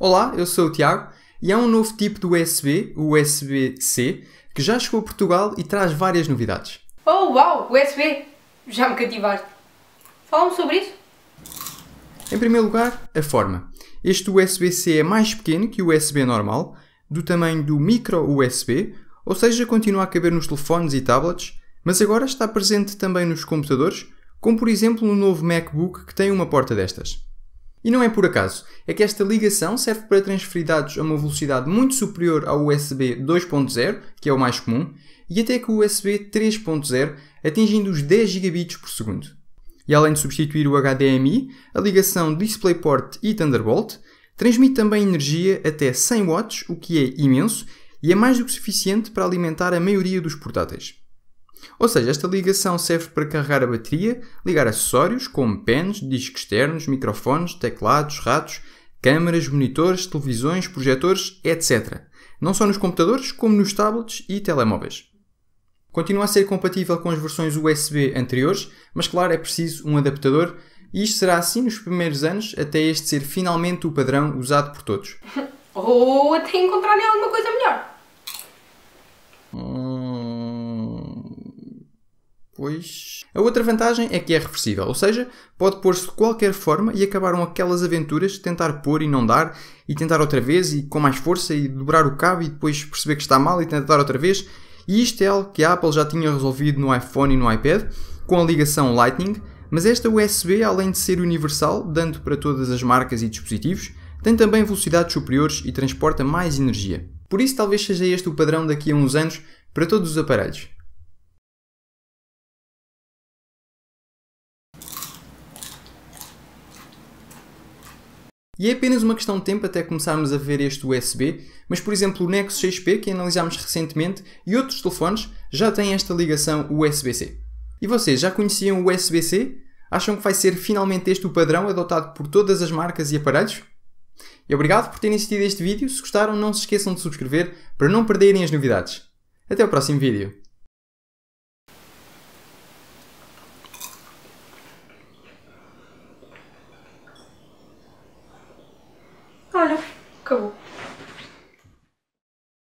Olá, eu sou o Tiago e há um novo tipo de USB, o USB-C, que já chegou a Portugal e traz várias novidades. Oh, uau, USB! Já me cativaste. Fala-me sobre isso. Em primeiro lugar, a forma. Este USB-C é mais pequeno que o USB normal, do tamanho do micro USB, ou seja, continua a caber nos telefones e tablets, mas agora está presente também nos computadores, como por exemplo no novo MacBook que tem uma porta destas. E não é por acaso, é que esta ligação serve para transferir dados a uma velocidade muito superior ao USB 2.0, que é o mais comum, e até que o USB 3.0, atingindo os 10 gigabits por segundo. E além de substituir o HDMI, a ligação DisplayPort e Thunderbolt transmite também energia até 100 watts, o que é imenso e é mais do que suficiente para alimentar a maioria dos portáteis. Ou seja, esta ligação serve para carregar a bateria, ligar acessórios como pens, discos externos, microfones, teclados, ratos, câmaras, monitores, televisões, projetores, etc. Não só nos computadores, como nos tablets e telemóveis. Continua a ser compatível com as versões USB anteriores, mas claro, é preciso um adaptador e isto será assim nos primeiros anos até este ser finalmente o padrão usado por todos. Ou até encontrarem alguma coisa melhor. Pois. A outra vantagem é que é reversível, ou seja, pode pôr-se de qualquer forma e acabaram aquelas aventuras de tentar pôr e não dar, e tentar outra vez e com mais força e dobrar o cabo e depois perceber que está mal e tentar outra vez. E isto é algo que a Apple já tinha resolvido no iPhone e no iPad com a ligação Lightning, mas esta USB, além de ser universal, dando para todas as marcas e dispositivos, tem também velocidades superiores e transporta mais energia. Por isso, talvez seja este o padrão daqui a uns anos para todos os aparelhos. E é apenas uma questão de tempo até começarmos a ver este USB, mas por exemplo o Nexus 6P, que analisámos recentemente, e outros telefones já têm esta ligação USB-C. E vocês já conheciam o USB-C? Acham que vai ser finalmente este o padrão adotado por todas as marcas e aparelhos? E obrigado por terem assistido este vídeo. Se gostaram, não se esqueçam de subscrever para não perderem as novidades. Até o próximo vídeo. Аля. Кого?